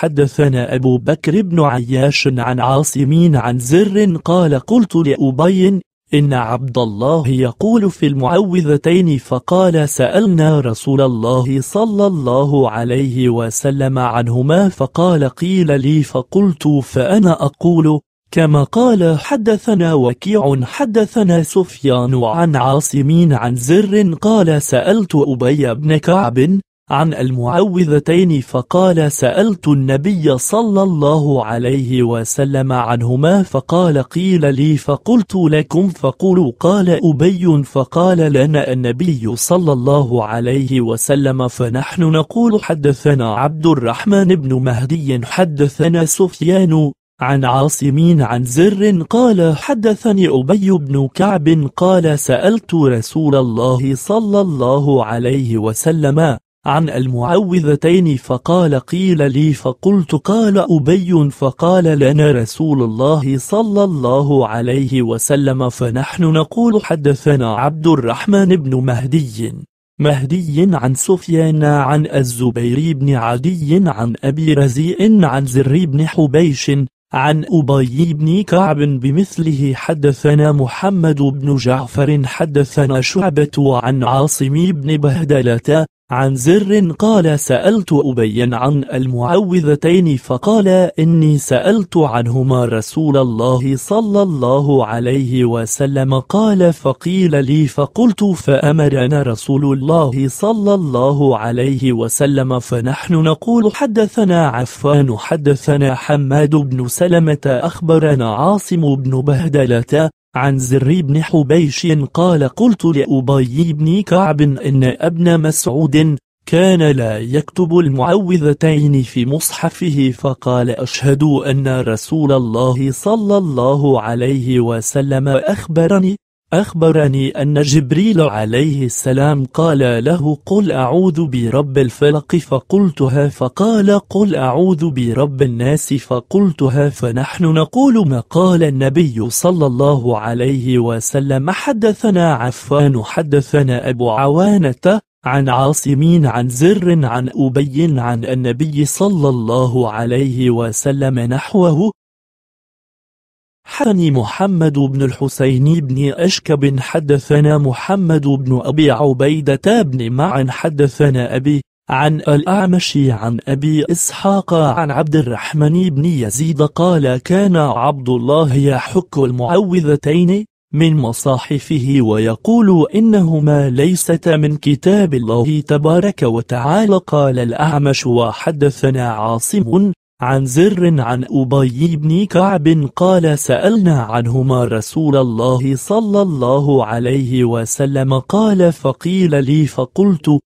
حدثنا أبو بكر بن عياش عن عاصمين عن زر قال قلت لأبي إن عبد الله يقول في المعوذتين فقال سألنا رسول الله صلى الله عليه وسلم عنهما فقال قيل لي فقلت فأنا أقول كما قال حدثنا وكيع حدثنا سفيان عن عاصمين عن زر قال سألت أبي بن كعب عن المعوذتين فقال سألت النبي صلى الله عليه وسلم عنهما فقال قيل لي فقلت لكم فقولوا قال أبي فقال لنا النبي صلى الله عليه وسلم فنحن نقول حدثنا عبد الرحمن بن مهدي حدثنا سفيان عن عاصمين عن زر قال حدثني أبي بن كعب قال سألت رسول الله صلى الله عليه وسلم عن المعوذتين فقال قيل لي فقلت قال أبي فقال لنا رسول الله صلى الله عليه وسلم فنحن نقول حدثنا عبد الرحمن بن مهدي مهدي عن سفيان عن الزبير بن عدي عن أبي رزيء عن زر بن حبيش عن أبي بن كعب بمثله حدثنا محمد بن جعفر حدثنا شعبة عن عاصم بن بهدلة عن زر قال سألت أبي عن المعوذتين فقال إني سألت عنهما رسول الله صلى الله عليه وسلم قال فقيل لي فقلت فأمرنا رسول الله صلى الله عليه وسلم فنحن نقول حدثنا عفان حدثنا حماد بن سلمة أخبرنا عاصم بن بهدلة عن زر بن حبيش قال قلت لأبي بن كعب إن ابن مسعود كان لا يكتب المعوذتين في مصحفه فقال أشهد أن رسول الله صلى الله عليه وسلم أخبرني أخبرني أن جبريل عليه السلام قال له قل أعوذ برب الفلق فقلتها فقال قل أعوذ برب الناس فقلتها فنحن نقول ما قال النبي صلى الله عليه وسلم حدثنا عفان حدثنا أبو عوانة عن عاصمين عن زر عن أبي عن النبي صلى الله عليه وسلم نحوه حدثني محمد بن الحسين بن أشكب حدثنا محمد بن أبي عبيدة بن معن حدثنا أبي عن الأعمش عن أبي إسحاق عن عبد الرحمن بن يزيد قال كان عبد الله يحك المعوذتين من مصاحفه ويقول إنهما ليست من كتاب الله تبارك وتعالى قال الأعمش وحدثنا عاصم عن زر عن أبي بن كعب قال سألنا عنهما رسول الله صلى الله عليه وسلم قال فقيل لي فقلت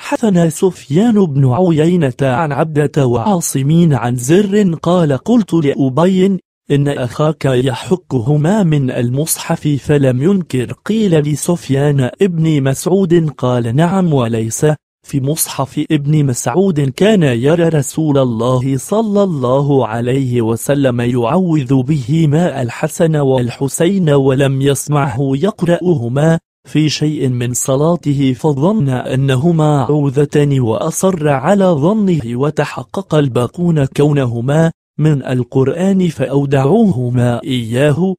حثنا سفيان بن عيينة عن عبدة وعاصمين عن زر قال قلت لأبي إن أخاك يحكهما من المصحف فلم ينكر قيل لسفيان ابن مسعود قال نعم وليس في مصحف ابن مسعود كان يرى رسول الله صلى الله عليه وسلم يعوذ بهما الحسن والحسين ولم يسمعه يقرأهما في شيء من صلاته فظن أنهما عوذتان وأصر على ظنه وتحقق الباقون كونهما من القرآن فأودعوهما إياه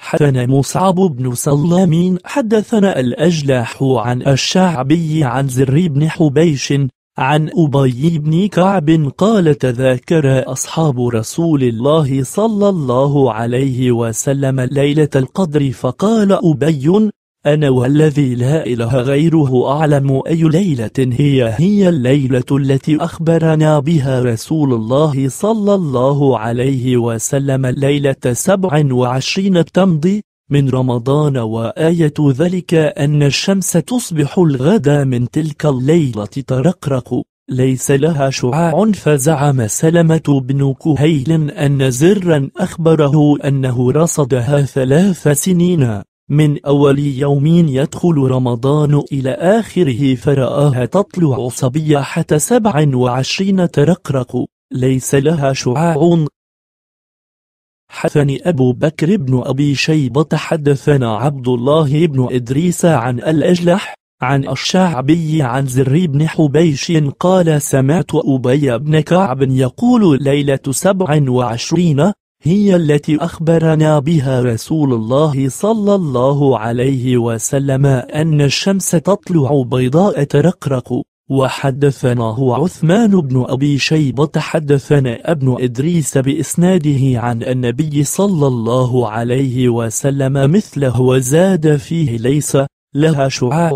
حدثنا مصعب بن سلام حدثنا الأجلاح عن الشعبي عن زر بن حبيش عن أبي بن كعب قال تذاكر أصحاب رسول الله صلى الله عليه وسلم ليلة القدر فقال أبي أنا والذي لا إله غيره أعلم أي ليلة هي هي الليلة التي أخبرنا بها رسول الله صلى الله عليه وسلم ليلة سبع وعشرين تمضي من رمضان وآية ذلك أن الشمس تصبح الغد من تلك الليلة ترقرق ليس لها شعاع فزعم سلمة بن كهيل أن زرا أخبره أنه رصدها ثلاث سنين من أول يوم يدخل رمضان إلى آخره فرآها تطلع صبيحة سبع وعشرين ترقرق ليس لها شعاع حثني أبو بكر بن أبي شيبة حدثنا عبد الله بن إدريس عن الأجلح عن الشعبي عن زر بن حبيش قال سمعت أبي بن كعب يقول ليلة سبع وعشرين هي التي أخبرنا بها رسول الله صلى الله عليه وسلم أن الشمس تطلع بيضاء ترقرق وحدثناه عثمان بن أبي شيبة حدثنا ابن إدريس بإسناده عن النبي صلى الله عليه وسلم مثله وزاد فيه ليس لها شعاع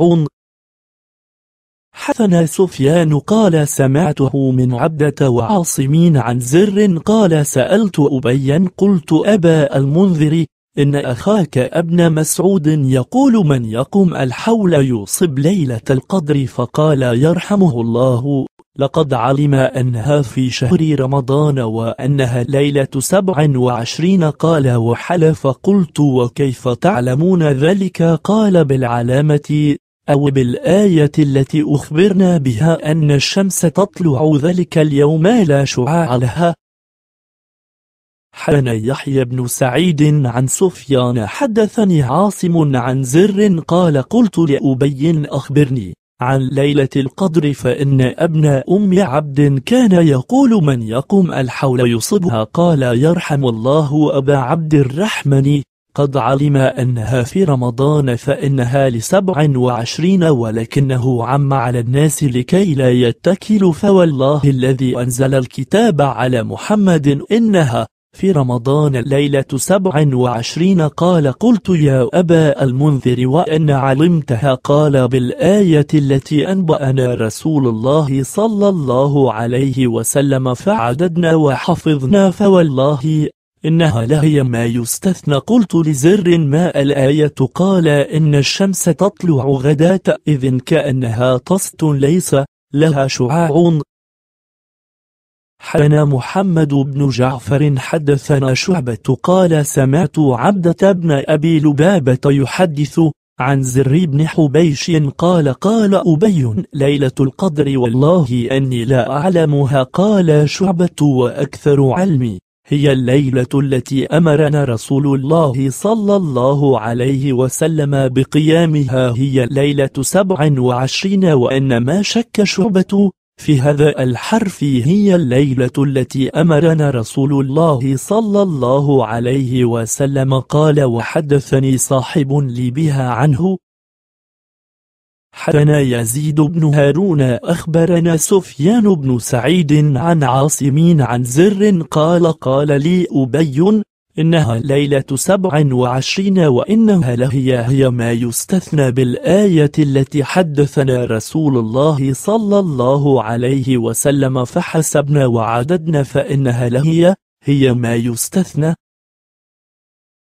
حثنا سفيان قال سمعته من عبدة وعاصمين عن زر قال سألت أبيا قلت أبا المنذر إن أخاك ابن مسعود يقول من يقوم الحول يصب ليلة القدر فقال يرحمه الله لقد علم أنها في شهر رمضان وأنها ليلة سبع وعشرين قال وحلف قلت وكيف تعلمون ذلك قال بالعلامة أو بالآية التي أخبرنا بها أن الشمس تطلع ذلك اليوم لا شعاع لها حان يحيى بن سعيد عن سفيان حدثني عاصم عن زر قال قلت لأبي أخبرني عن ليلة القدر فإن ابن أم عبد كان يقول من يقوم الحول يصبها قال يرحم الله أبا عبد الرحمن قد علم أنها في رمضان فإنها لسبع وعشرين ولكنه عم على الناس لكي لا يتكلوا فوالله الذي أنزل الكتاب على محمد إنها في رمضان ليلة سبع وعشرين قال قلت يا أبا المنذر وأن علمتها قال بالآية التي أنبأنا رسول الله صلى الله عليه وسلم فعددنا وحفظنا فوالله إنها لهي ما يستثنى قلت لزر ما الآية قال إن الشمس تطلع غداة إذ كأنها طست ليس لها شعاع حدثنا محمد بن جعفر حدثنا شعبة قال سمعت عبدة بن أبي لبابة يحدث عن زر بن حبيش قال قال أبي ليلة القدر والله أني لا أعلمها قال شعبة وأكثر علمي هي الليلة التي أمرنا رسول الله صلى الله عليه وسلم بقيامها هي ليلة سبع وعشرين وأن ما شك شعبة في هذا الحرف هي الليلة التي أمرنا رسول الله صلى الله عليه وسلم قال وحدثني صاحب لي بها عنه حدنا يزيد بن هارون أخبرنا سفيان بن سعيد عن عاصمين عن زر قال قال لي أبي إنها ليلة سبع وعشرين وإنها لهي هي ما يستثنى بالآية التي حدثنا رسول الله صلى الله عليه وسلم فحسبنا وعددنا فإنها لهي هي ما يستثنى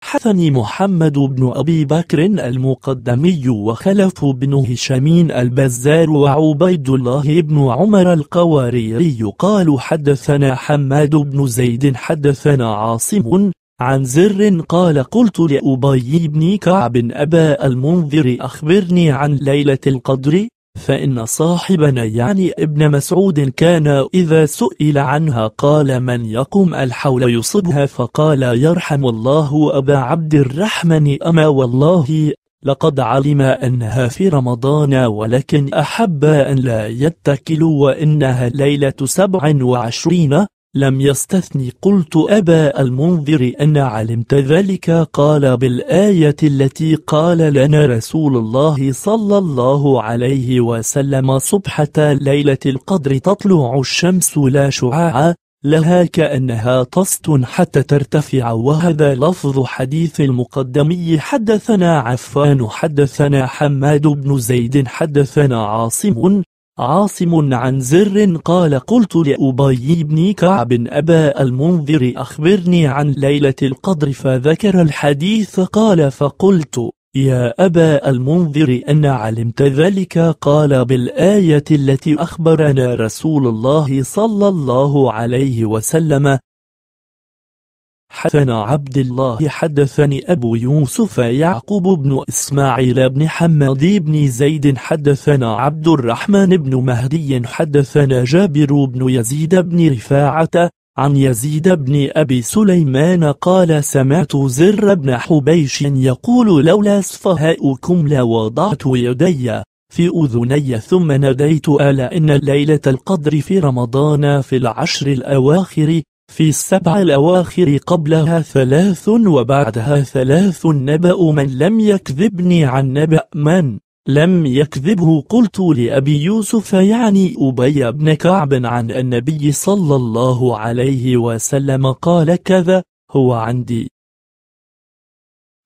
حثني محمد بن أبي بكر المقدمي وخلف بن هشامين البزار وعبيد الله بن عمر القواريري قالوا حدثنا حماد بن زيد حدثنا عاصم عن زر قال قلت لأبي بن كعب أبا المنذر أخبرني عن ليلة القدر فإن صاحبنا يعني ابن مسعود كان إذا سئل عنها قال من يقوم الحول يصبها فقال يرحم الله أبا عبد الرحمن أما والله لقد علم أنها في رمضان ولكن أحب أن لا يتكل وإنها ليلة سبع وعشرين لم يستثني قلت أبا المنذر أن علمت ذلك قال بالآية التي قال لنا رسول الله صلى الله عليه وسلم صبحة ليلة القدر تطلع الشمس لا شعاع لها كأنها طست حتى ترتفع وهذا لفظ حديث المقدمي حدثنا عفان حدثنا حماد بن زيد حدثنا عاصم عاصم عن زر قال قلت لأبي بن كعب أبا المنذر أخبرني عن ليلة القدر فذكر الحديث قال فقلت يا أبا المنذر أن علمت ذلك قال بالآية التي أخبرنا رسول الله صلى الله عليه وسلم حدثنا عبد الله حدثني أبو يوسف يعقوب بن إسماعيل بن حماد بن زيد حدثنا عبد الرحمن بن مهدي حدثنا جابر بن يزيد بن رفاعة عن يزيد بن أبي سليمان قال سمعت زر بن حبيش يقول لولا صفهاؤكم لوضعت يدي في أذني ثم نديت ألا إن ليلة القدر في رمضان في العشر الأواخر في السبع الأواخر قبلها ثلاث وبعدها ثلاث نبأ من لم يكذبني عن نبأ من لم يكذبه قلت لأبي يوسف يعني أبي بن كعب عن النبي صلى الله عليه وسلم قال كذا هو عندي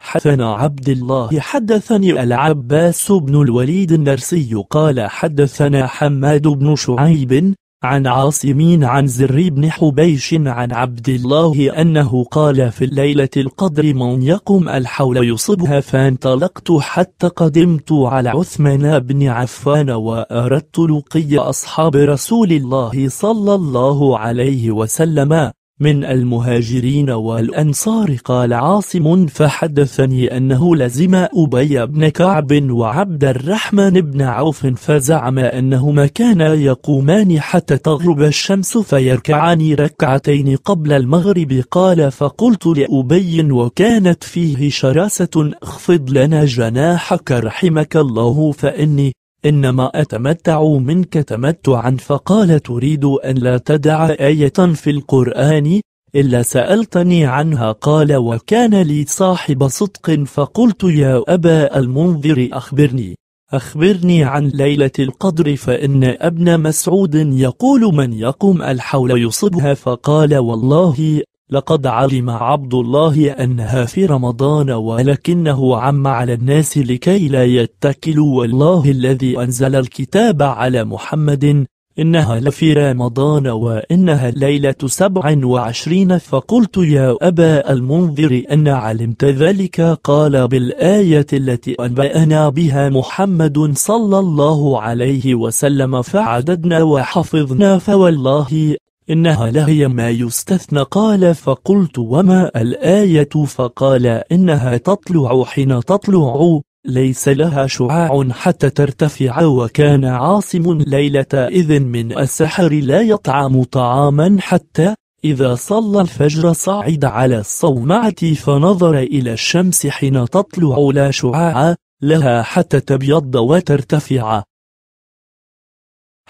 حدثنا عبد الله حدثني العباس بن الوليد النرسي قال حدثنا حماد بن شعيب عن عاصم عن زر بن حبيش عن عبد الله أنه قال في الليلة القدر من يقوم الحول يصبها فانطلقت حتى قدمت على عثمان بن عفان وأردت لقي أصحاب رسول الله صلى الله عليه وسلم من المهاجرين والأنصار قال عاصم فحدثني أنه لزم أبي بن كعب وعبد الرحمن بن عوف فزعم أنهما كانا يقومان حتى تغرب الشمس فيركعان ركعتين قبل المغرب قال فقلت لأبي وكانت فيه شراسة اخفض لنا جناحك رحمك الله فإني إنما أتمتع منك تمتعا فقال تريد أن لا تدع آية في القرآن إلا سألتني عنها قال وكان لي صاحب صدق فقلت يا أبا المنذر أخبرني أخبرني عن ليلة القدر فإن ابن مسعود يقول من يقوم الحول يصبها فقال والله لقد علم عبد الله أنها في رمضان ولكنه عم على الناس لكي لا يتكلوا والله الذي أنزل الكتاب على محمد إنها لفي رمضان وإنها ليلة سبع وعشرين فقلت يا أبا المنذر أن علمت ذلك قال بالآية التي أنبأنا بها محمد صلى الله عليه وسلم فعددنا وحفظنا فوالله إنها لهي ما يستثنى قال فقلت وما الآية فقال إنها تطلع حين تطلع ليس لها شعاع حتى ترتفع وكان عاصم ليلة إذن من السحر لا يطعم طعاما حتى إذا صلى الفجر صعد على الصومعة فنظر إلى الشمس حين تطلع لا شعاع لها حتى تبيض وترتفع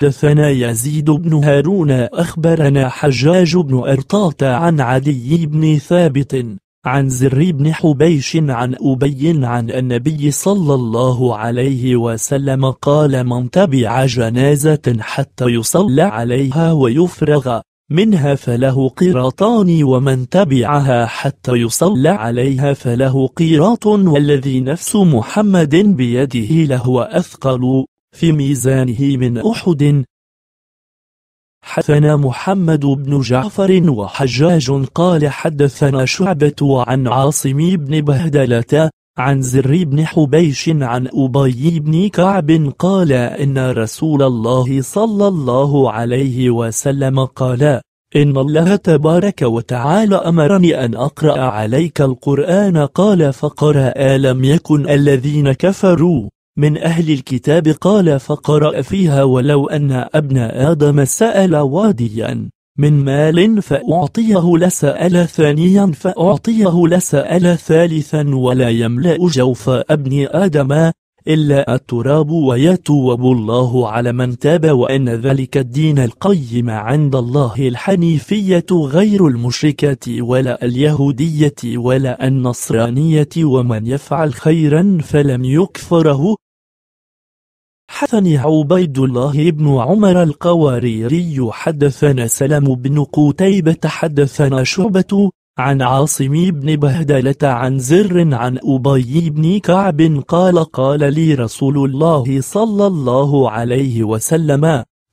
حدثنا يزيد بن هارون أخبرنا حجاج بن أرطاط عن عدي بن ثابت عن زر بن حبيش عن أبي عن النبي صلى الله عليه وسلم قال من تبع جنازة حتى يصلى عليها ويفرغ منها فله قيراطان ومن تبعها حتى يصلى عليها فله قيراط والذي نفس محمد بيده لهو أثقل في ميزانه من أحد حدثنا محمد بن جعفر وحجاج قال حدثنا شعبة عن عاصم بن بهدلة عن زر بن حبيش عن أبي بن كعب قال إن رسول الله صلى الله عليه وسلم قال إن الله تبارك وتعالى أمرني أن أقرأ عليك القرآن قال فقرأ لم يكن الذين كفروا من أهل الكتاب قال فقرأ فيها ولو أن ابن آدم سأل واديا من مال فأعطيه لسأل ثانيا فأعطيه لسأل ثالثا ولا يملأ جوف ابن آدم إلا التراب ويتوب الله على من تاب وإن ذلك الدين القيم عند الله الحنيفية غير المشركة ولا اليهودية ولا النصرانية ومن يفعل خيرا فلم يكفره حدثني عبيد الله بن عمر القواريري حدثنا سلام بن قتيبة حدثنا شعبة عن عاصم بن بهدلة عن زر عن أبي بن كعب قال قال لي رسول الله صلى الله عليه وسلم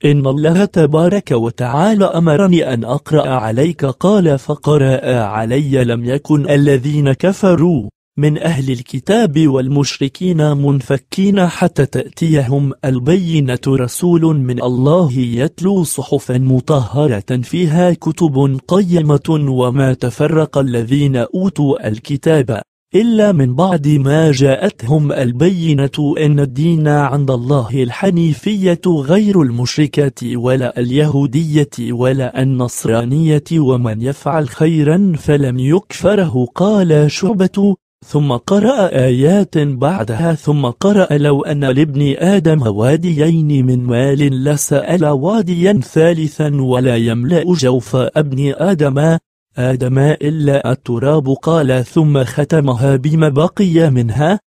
إن الله تبارك وتعالى أمرني أن أقرأ عليك قال فقرأ علي لم يكن الذين كفروا من أهل الكتاب والمشركين منفكين حتى تأتيهم البينة رسول من الله يتلو صحفا مطهرة فيها كتب قيمة وما تفرق الذين أوتوا الكتاب إلا من بعد ما جاءتهم البينة أن الدين عند الله الحنيفية غير المشركة ولا اليهودية ولا النصرانية ومن يفعل خيرا فلم يكفره قال شعبة ثم قرأ آيات بعدها ثم قرأ لو أن لابن آدم واديين من مال لسأل واديا ثالثا ولا يملأ جوف ابن آدم آدم إلا التراب قال ثم ختمها بما بقي منها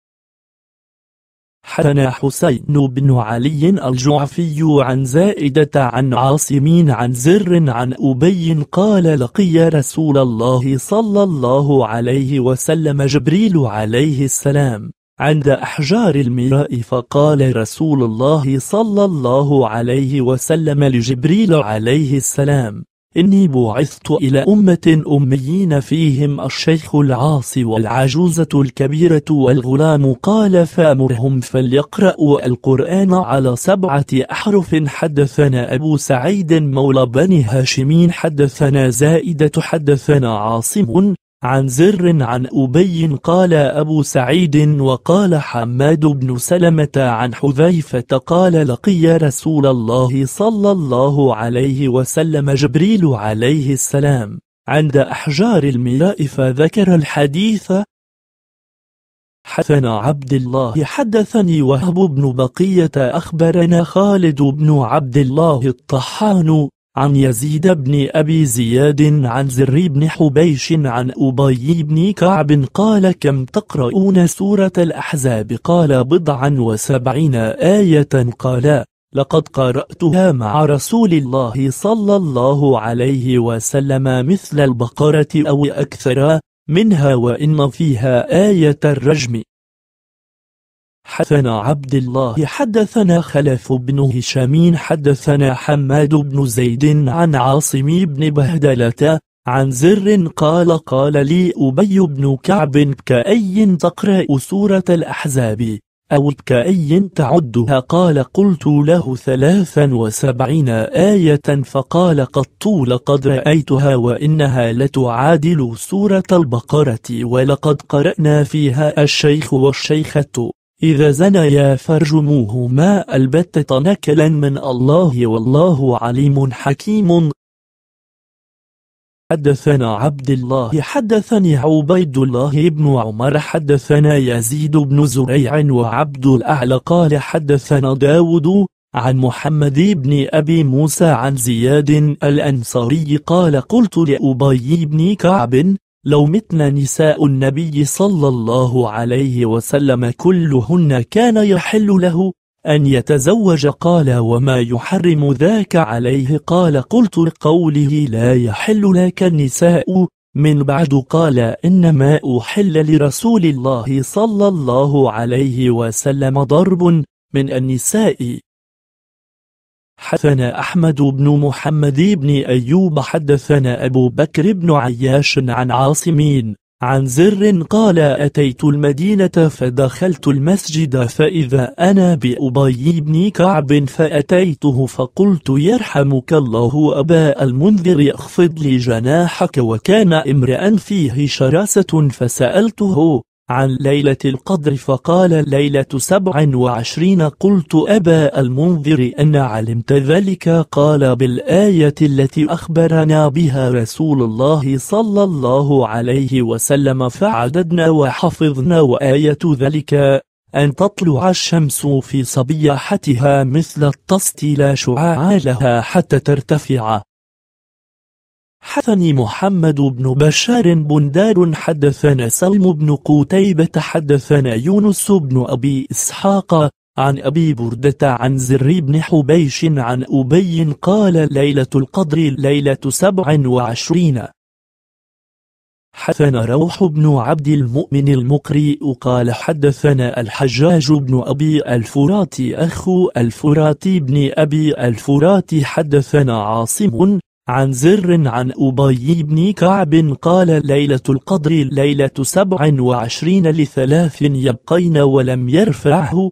حدنا حسين بن علي الجعفي عن زائدة عن عاصمين عن زر عن أبي قال لقي رسول الله صلى الله عليه وسلم جبريل عليه السلام عند أحجار المراء فقال رسول الله صلى الله عليه وسلم لجبريل عليه السلام إني بعثت إلى أمة أميين فيهم الشيخ العاصي والعجوزة الكبيرة والغلام قال فأمرهم فليقرأوا القرآن على سبعة أحرف حدثنا أبو سعيد مولى بني هاشمين حدثنا زائدة حدثنا عاصم عن زر عن أبي قال أبو سعيد وقال حماد بن سلمة عن حذيفة قال لقي رسول الله صلى الله عليه وسلم جبريل عليه السلام عند أحجار الميراء فذكر الحديث حدثنا عبد الله حدثني وهب بن بقية أخبرنا خالد بن عبد الله الطحان عن يزيد بن أبي زياد عن زر بن حبيش عن أبي بن كعب قال كم تقرؤون سورة الأحزاب قال بضعا وسبعين آية قال لقد قرأتها مع رسول الله صلى الله عليه وسلم مثل البقرة أو أكثر منها وإن فيها آية الرجم حدثنا عبد الله حدثنا خلف بن هشام حدثنا حماد بن زيد عن عاصم بن بهدلة عن زر قال قال لي أبي بن كعب كأي تقرأ سورة الأحزاب أو كأي تعدها قال قلت له ثلاثا وسبعين آية فقال قط لقد رأيتها وإنها لتعادل سورة البقرة ولقد قرأنا فيها الشيخ والشيخة إذا زنيا فارجموهما البتة نكلا من الله والله عليم حكيم حدثنا عبد الله حدثني عبيد الله بن عمر حدثنا يزيد بن زريع وعبد الأعلى قال حدثنا داود عن محمد بن أبي موسى عن زياد الأنصاري قال قلت لأبي بن كعب لو متن نساء النبي صلى الله عليه وسلم كلهن كان يحل له أن يتزوج قال وما يحرم ذاك عليه قال قلت لقوله لا يحل لك النساء من بعد قال إنما أحل لرسول الله صلى الله عليه وسلم ضرب من النساء حدثنا أحمد بن محمد بن أيوب حدثنا أبو بكر بن عياش عن عاصمين عن زر قال أتيت المدينة فدخلت المسجد فإذا أنا بأبي بن كعب فأتيته فقلت يرحمك الله أبا المنذر اخفض لي جناحك وكان امرأ فيه شراسة فسألته عن ليلة القدر فقال ليلة سبع وعشرين قلت أبا المنذر أن علمت ذلك قال بالآية التي أخبرنا بها رسول الله صلى الله عليه وسلم فعددنا وحفظنا وآية ذلك أن تطلع الشمس في صبيحتها مثل التسطيل شعاع لها حتى ترتفع حدثني محمد بن بشار بندار حدثنا سلم بن قتيبة حدثنا يونس بن أبي إسحاق عن أبي بردة عن زر بن حبيش عن أبي قال ليلة القدر ليلة سبع وعشرين حدثنا روح بن عبد المؤمن المقري قال حدثنا الحجاج بن أبي الفرات أخو الفرات بن أبي الفرات حدثنا عاصم عن زر عن أبي بن كعب قال ليلة القدر ليلة سبع وعشرين لثلاث يبقين ولم يرفعه